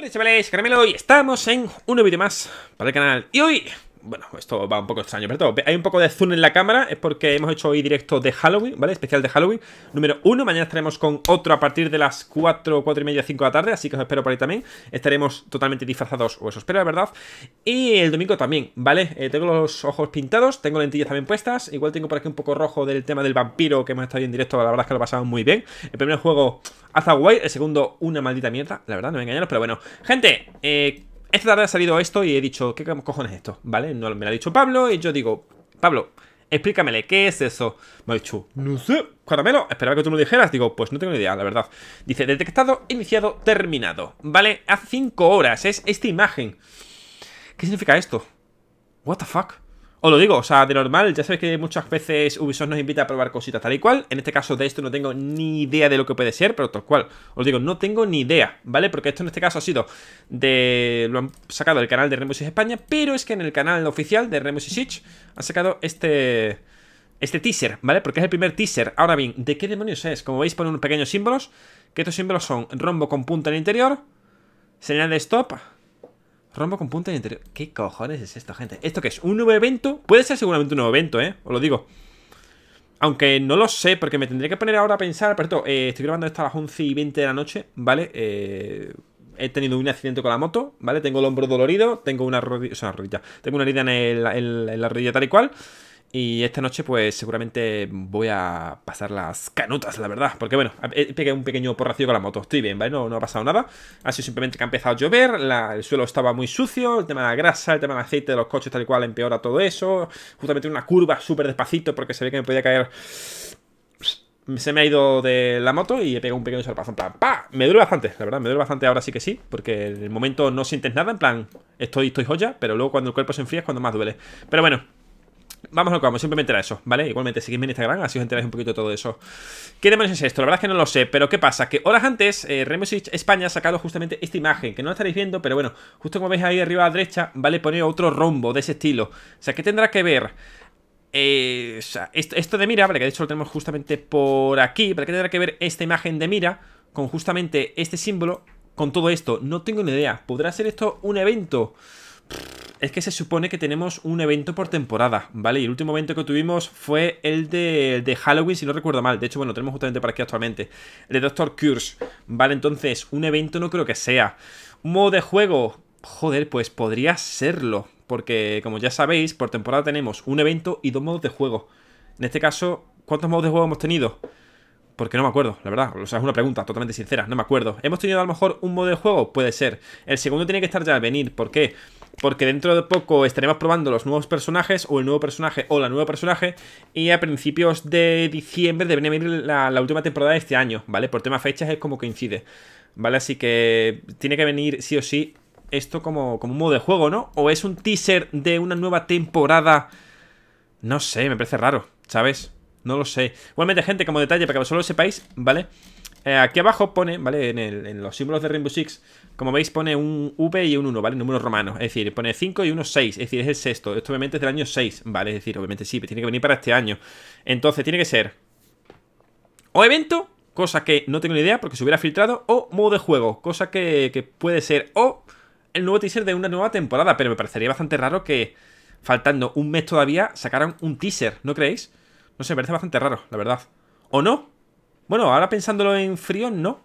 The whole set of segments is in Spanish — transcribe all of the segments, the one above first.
Muy chavales, Caramelo y estamos en un nuevo vídeo más para el canal Y hoy bueno, esto va un poco extraño, pero todo. Hay un poco de zoom en la cámara, es porque hemos hecho hoy directo de Halloween, ¿vale? Especial de Halloween. Número uno, mañana estaremos con otro a partir de las 4, 4 y media, 5 de la tarde, así que os espero por ahí también. Estaremos totalmente disfrazados, o eso espero, la verdad. Y el domingo también, ¿vale? Eh, tengo los ojos pintados, tengo lentillas también puestas, igual tengo por aquí un poco rojo del tema del vampiro que hemos estado en directo, la verdad es que lo pasamos muy bien. El primer juego, hasta guay, el segundo, una maldita mierda, la verdad, no me engañaros, pero bueno. Gente, eh esta tarde ha salido esto y he dicho, ¿qué cojones es esto? ¿Vale? me lo ha dicho Pablo y yo digo, Pablo, explícamele, ¿qué es eso? Me ha dicho, no sé, caramelo, esperaba que tú me lo dijeras. Digo, pues no tengo ni idea, la verdad. Dice, detectado, iniciado, terminado. ¿Vale? Hace 5 horas, es esta imagen. ¿Qué significa esto? What the fuck? Os lo digo, o sea, de normal, ya sabéis que muchas veces Ubisoft nos invita a probar cositas tal y cual. En este caso de esto no tengo ni idea de lo que puede ser, pero tal cual. Os digo, no tengo ni idea, ¿vale? Porque esto en este caso ha sido de... Lo han sacado del canal de Remus y España, pero es que en el canal oficial de Remus Sitch han sacado este... Este teaser, ¿vale? Porque es el primer teaser. Ahora bien, ¿de qué demonios es? Como veis, ponen unos pequeños símbolos. Que estos símbolos son rombo con punta en el interior, señal de stop, Rombo con punta de interior. ¿Qué cojones es esto, gente? ¿Esto qué es? ¿Un nuevo evento? Puede ser seguramente un nuevo evento, ¿eh? Os lo digo. Aunque no lo sé, porque me tendría que poner ahora a pensar. Por cierto, eh, estoy grabando esto a las 11 y 20 de la noche, ¿vale? Eh, he tenido un accidente con la moto, ¿vale? Tengo el hombro dolorido, tengo una rodilla. O sea, rodilla. Tengo una herida en la rodilla tal y cual. Y esta noche, pues seguramente voy a pasar las canutas, la verdad. Porque bueno, he pegado un pequeño porracio con la moto. Estoy bien, ¿vale? No, ha pasado nada. Ha sido simplemente que ha empezado a llover, el suelo estaba muy sucio, el tema de la grasa, el tema del aceite de los coches, tal cual, empeora todo eso. Justamente una curva súper despacito porque se ve que me podía caer se me ha ido de la moto y he pegado un pequeño salpazo. ¡Pah! Me duele bastante, la verdad, me duele bastante ahora sí que sí, porque en el momento no sientes nada, en plan, estoy, estoy joya, pero luego cuando el cuerpo se enfría es cuando más duele. Pero bueno, vamos a lo que vamos, simplemente era eso, ¿vale? Igualmente, seguidme en Instagram, así os enteráis un poquito de todo eso. ¿Qué demonios es esto? La verdad es que no lo sé, pero ¿qué pasa? Que horas antes, eh, Remus España ha sacado justamente esta imagen, que no la estaréis viendo, pero bueno, justo como veis ahí arriba a la derecha, ¿vale? Pone otro rombo de ese estilo. O sea, ¿qué tendrá que ver? Eh, o sea, esto, de mira, ¿vale? Que de hecho lo tenemos justamente por aquí, ¿Para ¿Qué tendrá que ver esta imagen de mira con justamente este símbolo, con todo esto? No tengo ni idea. ¿Podrá ser esto un evento? Es que se supone que tenemos un evento por temporada, ¿vale? Y el último evento que tuvimos fue el de, Halloween, si no recuerdo mal. De hecho, bueno, tenemos justamente para aquí actualmente. El de Doctor Cures, ¿vale? Entonces, un evento no creo que sea. ¿Un modo de juego? Joder, pues podría serlo. Porque, como ya sabéis, por temporada tenemos un evento y dos modos de juego. En este caso, ¿cuántos modos de juego hemos tenido? Porque no me acuerdo, la verdad. O sea, es una pregunta totalmente sincera, no me acuerdo. ¿Hemos tenido a lo mejor un modo de juego? Puede ser. El segundo tiene que estar ya al venir. ¿Por qué? Porque porque dentro de poco estaremos probando los nuevos personajes, o el nuevo personaje, o la nueva personaje, y a principios de diciembre debería venir la, última temporada de este año, ¿vale? Por tema fechas es como que coincide, ¿vale? Así que tiene que venir sí o sí esto como, como un modo de juego, ¿no? O es un teaser de una nueva temporada. No sé, me parece raro, ¿sabes? No lo sé. Igualmente, gente, como detalle, para que vosotros lo sepáis, ¿vale? vale eh, aquí abajo pone, ¿vale? En, los símbolos de Rainbow Six, como veis, pone un V y un 1, ¿vale? Números romanos. Es decir, pone 5 y 1, 6. Es decir, es el sexto. Esto obviamente es del año 6, ¿vale? Es decir, obviamente sí, tiene que venir para este año. Entonces, tiene que ser o evento, cosa que no tengo ni idea porque se hubiera filtrado, o modo de juego, cosa que, que puede ser o el nuevo teaser de una nueva temporada. Pero me parecería bastante raro que, faltando un mes todavía, sacaran un teaser, ¿no creéis? No sé, me parece bastante raro, la verdad. ¿O no? Bueno, ahora pensándolo en frío, no.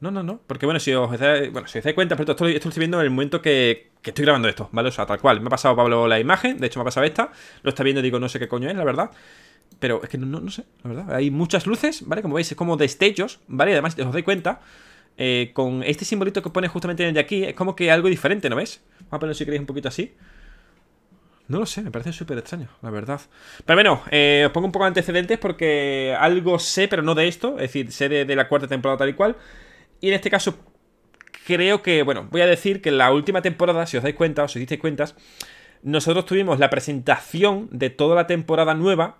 No, no, no. Porque bueno, si os dais, si cuenta, pero esto, lo estoy viendo en el momento que, estoy grabando esto, ¿vale? O sea, tal cual. Me ha pasado Pablo la imagen, de hecho me ha pasado esta. Lo está viendo y digo, no sé qué coño es, la verdad. Pero es que no, no, sé, la verdad. Hay muchas luces, ¿vale? Como veis, es como destellos, ¿vale? Además, si os dais cuenta, eh, con este simbolito que pone justamente desde aquí, es como que algo diferente, ¿no ves? Vamos a ponerlo si queréis un poquito así. No lo sé, me parece súper extraño, la verdad. Pero bueno, eh, os pongo un poco de antecedentes porque algo sé, pero no de esto. Es decir, sé de, la cuarta temporada tal y cual. Y en este caso, creo que, bueno, voy a decir que en la última temporada, si os dais cuenta, o si os disteis cuentas, nosotros tuvimos la presentación de toda la temporada nueva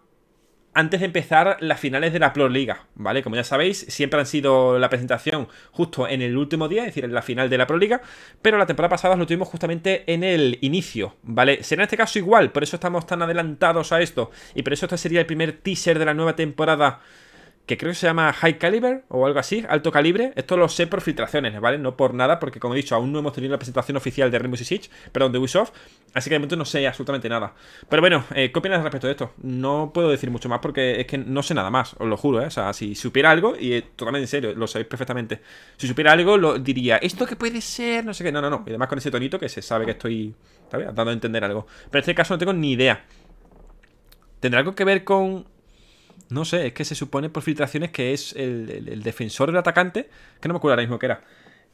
antes de empezar las finales de la Pro ¿vale? Como ya sabéis, siempre han sido la presentación justo en el último día, es decir, en la final de la Proliga, pero la temporada pasada lo tuvimos justamente en el inicio, ¿vale? Será en este caso igual, por eso estamos tan adelantados a esto y por eso este sería el primer teaser de la nueva temporada que creo que se llama High Caliber o algo así, alto calibre. Esto lo sé por filtraciones, ¿vale? No por nada, porque como he dicho, aún no hemos tenido la presentación oficial de Rainbow Six Siege, perdón, de Ubisoft, así que de momento no sé absolutamente nada. Pero bueno, eh, ¿qué opinas respecto de esto? No puedo decir mucho más porque es que no sé nada más, os lo juro, ¿eh? O sea, si supiera algo, y eh, totalmente en serio, lo sabéis perfectamente, si supiera algo, lo diría, ¿esto qué puede ser? No sé qué, no, no, no. Y además con ese tonito que se sabe que estoy, Dando a entender algo. Pero en este caso no tengo ni idea. ¿Tendrá algo que ver con no sé, es que se supone por filtraciones que es el, defensor, el defensor atacante, que no me acuerdo ahora mismo que era.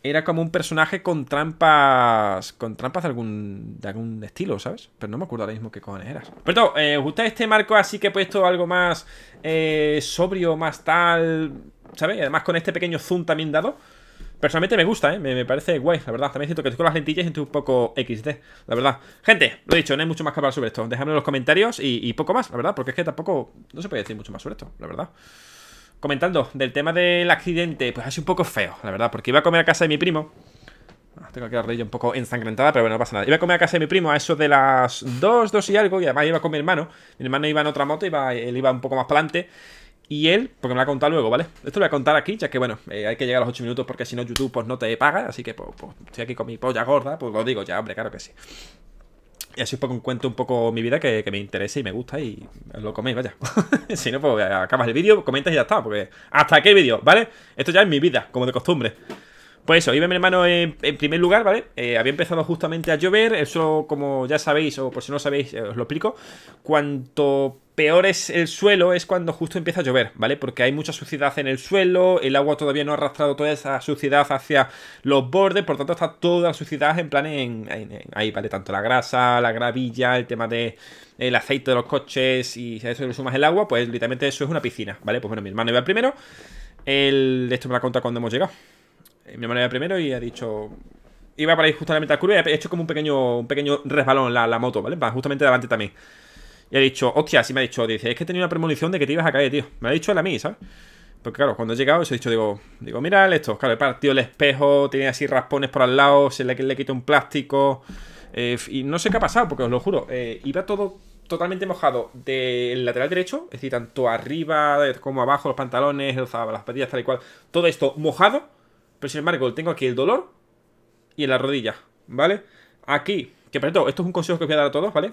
Era como un personaje con trampas. Con trampas de algún. de algún estilo, ¿sabes? Pero no me acuerdo ahora mismo qué cojones era Pero todo, eh, gusta este marco así que he puesto algo más eh, sobrio, más tal? ¿Sabes? Y además con este pequeño zoom también dado. Personalmente me gusta, ¿eh? me, parece guay, la verdad. También siento que estoy con las lentillas y estoy un poco XD, la verdad. Gente, lo he dicho, no hay mucho más que hablar sobre esto. Dejadme en los comentarios y, poco más, la verdad, porque es que tampoco no se puede decir mucho más sobre esto, la verdad comentando del tema del accidente, pues ha sido un poco feo, la verdad, porque iba a comer a casa de mi primo. Ah, tengo que la un poco ensangrentada, pero bueno, no pasa nada. Iba a comer a casa de mi primo a eso de las 2, 2 y algo, y además iba con mi hermano. Mi hermano iba en otra moto, iba, él iba un poco más para adelante. Y él, porque me lo ha contado luego, ¿vale? Esto lo voy a contar aquí, ya que, bueno, eh, hay que llegar a los 8 minutos porque si no YouTube pues no te paga. Así que, pues, pues, estoy aquí con mi polla gorda, pues lo digo ya, hombre, claro que sí. Y así os cuento un poco mi vida que, me interesa y me gusta y lo coméis, vaya. si no, pues acabas el vídeo, comentas y ya está, porque hasta aquí el vídeo, ¿vale? Esto ya es mi vida, como de costumbre. Pues eso, iba mi hermano en, primer lugar, ¿vale? Eh, había empezado justamente a llover, eso como ya sabéis, o por si no sabéis, eh, os lo explico. Cuanto peor es el suelo es cuando justo empieza a llover, ¿vale? Porque hay mucha suciedad en el suelo, el agua todavía no ha arrastrado toda esa suciedad hacia los bordes, por tanto está toda la suciedad en plan en, ahí, ¿vale? Tanto la grasa, la gravilla, el tema de el aceite de los coches y si eso le sumas el agua, pues literalmente eso es una piscina, ¿vale? Pues bueno, mi hermano iba primero, el, esto me la cuenta cuando hemos llegado. Eh, mi hermano iba primero y ha dicho, iba para ir justamente la curva y ha hecho como un pequeño, un pequeño resbalón la, la moto, ¿vale? Justamente delante también. Y ha dicho, hostia, sí me ha dicho, dice, es que tenía una premonición de que te ibas a caer, tío. Me ha dicho él a mí, ¿sabes? Porque claro, cuando he llegado, se he dicho, digo, digo, mira esto. Claro, he partido el espejo, tiene así raspones por al lado, se le, le quita un plástico. Eh, y no sé qué ha pasado, porque os lo juro, eh, iba todo totalmente mojado del lateral derecho, es decir, tanto arriba como abajo, los pantalones, las patillas, tal y cual. Todo esto mojado, pero sin embargo, tengo aquí el dolor y en la rodilla, ¿vale? Aquí, que por esto es un consejo que os voy a dar a todos, ¿vale?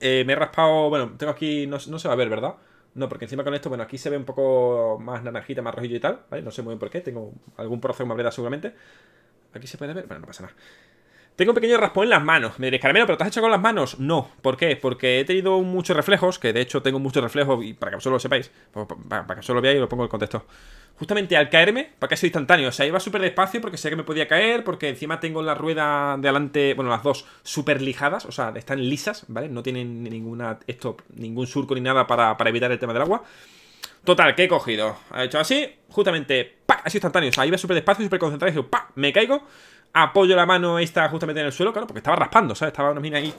Eh, me he raspado, bueno, tengo aquí, no, se va a ver, ¿verdad? No, porque encima con esto, bueno, aquí se ve un poco más naranjita, más rojillo y tal, ¿vale? No sé muy bien por qué, tengo algún proceso de me seguramente. Aquí se puede ver, bueno, no pasa nada. Tengo un pequeño raspón en las manos. Me diréis, Caramelo, ¿pero te has hecho con las manos? No. ¿Por qué? Porque he tenido muchos reflejos, que de hecho tengo muchos reflejos, y para que vosotros lo sepáis, pues, para que solo lo veáis y lo pongo en el contexto. Justamente al caerme, para que sea instantáneo, o sea, iba súper despacio porque sé que me podía caer, porque encima tengo la rueda de adelante, bueno, las dos súper lijadas, o sea, están lisas, ¿vale? No tienen ninguna, esto, ningún surco ni nada para, evitar el tema del agua. Total, que he cogido. Ha hecho así, justamente, ¡pac! sido instantáneo, o sea, iba súper despacio, súper concentrado, y digo, ¡pac! Me caigo apoyo la mano esta justamente en el suelo, claro, porque estaba raspando, ¿sabes? Estaba una mina ahí...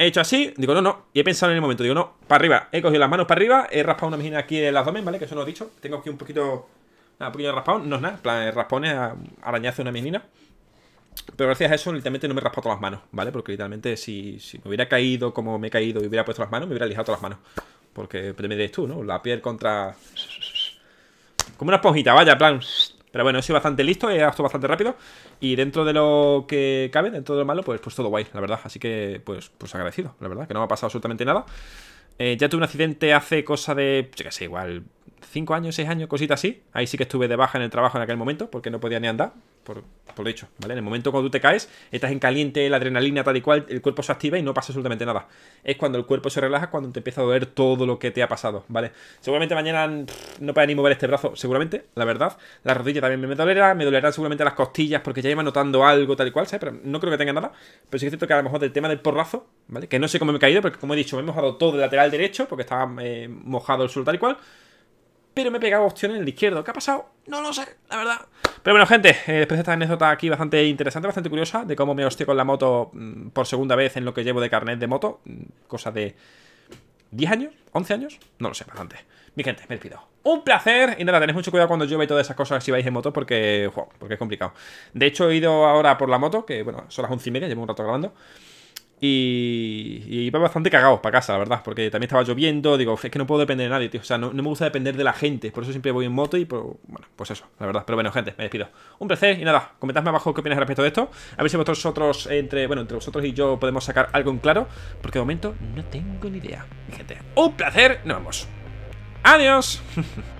He hecho así, digo, no, no, y he pensado en el momento, digo, no, para arriba, he cogido las manos para arriba, he raspado una mina aquí en el abdomen, ¿vale? Que eso no lo he dicho, tengo aquí un poquito, nada, un poquito de raspón, no es nada, plan, raspones, arañazo de una menina. Pero gracias a eso, literalmente no me he raspado todas las manos, ¿vale? Porque literalmente si, si me hubiera caído como me he caído y hubiera puesto las manos, me hubiera lijado todas las manos. Porque pero me diréis tú, ¿no? La piel contra... Como una esponjita, vaya, plan... Pero bueno, he sido bastante listo, he actuado bastante rápido. Y dentro de lo que cabe, dentro de lo malo, pues, pues todo guay, la verdad. Así que, pues, pues agradecido, la verdad, que no me ha pasado absolutamente nada. Eh, ya tuve un accidente hace cosa de, yo qué sé, igual 5 años, 6 años, cositas así. Ahí sí que estuve de baja en el trabajo en aquel momento porque no podía ni andar por, ¿vale? En el momento cuando tú te caes, estás en caliente, la adrenalina tal y cual, el cuerpo se activa y no pasa absolutamente nada. Es cuando el cuerpo se relaja, cuando te empieza a doler todo lo que te ha pasado, ¿vale? Seguramente mañana no pueda ni mover este brazo, seguramente, la verdad. La rodilla también me dolerá, me dolerán seguramente las costillas porque ya iba notando algo tal y cual, ¿sabes? Pero no creo que tenga nada. Pero sí que es cierto que a lo mejor del tema del porrazo, ¿vale? Que no sé cómo me he caído, porque como he dicho, me he mojado todo el lateral derecho porque estaba eh, mojado el suelo tal y cual pero me he pegado opción en el izquierdo. ¿Qué ha pasado? No lo sé, la verdad. Pero bueno, gente, eh, después de esta anécdota aquí bastante interesante, bastante curiosa, de cómo me hosteo con la moto mm, por segunda vez en lo que llevo de carnet de moto, mm, cosa de 10 años, 11 años, no lo sé, bastante. Mi gente, me despido. Un placer. Y nada, tenéis mucho cuidado cuando llueva y todas esas cosas si vais en moto porque, porque es complicado. De hecho, he ido ahora por la moto, que bueno, son las 11 y media, llevo un rato grabando. Y, y, iba bastante cagado para casa, la verdad, porque también estaba lloviendo. Digo, es que no puedo depender de nadie, tío. O sea, no, me gusta depender de la gente. Por eso siempre voy en moto y, pues, bueno, pues eso, la verdad. Pero bueno, gente, me despido. Un placer y nada, comentadme abajo qué opináis respecto de esto. A ver si vosotros, entre, bueno, entre vosotros y yo podemos sacar algo en claro, porque de momento no tengo ni idea. Gente, un placer, nos vemos. Adiós.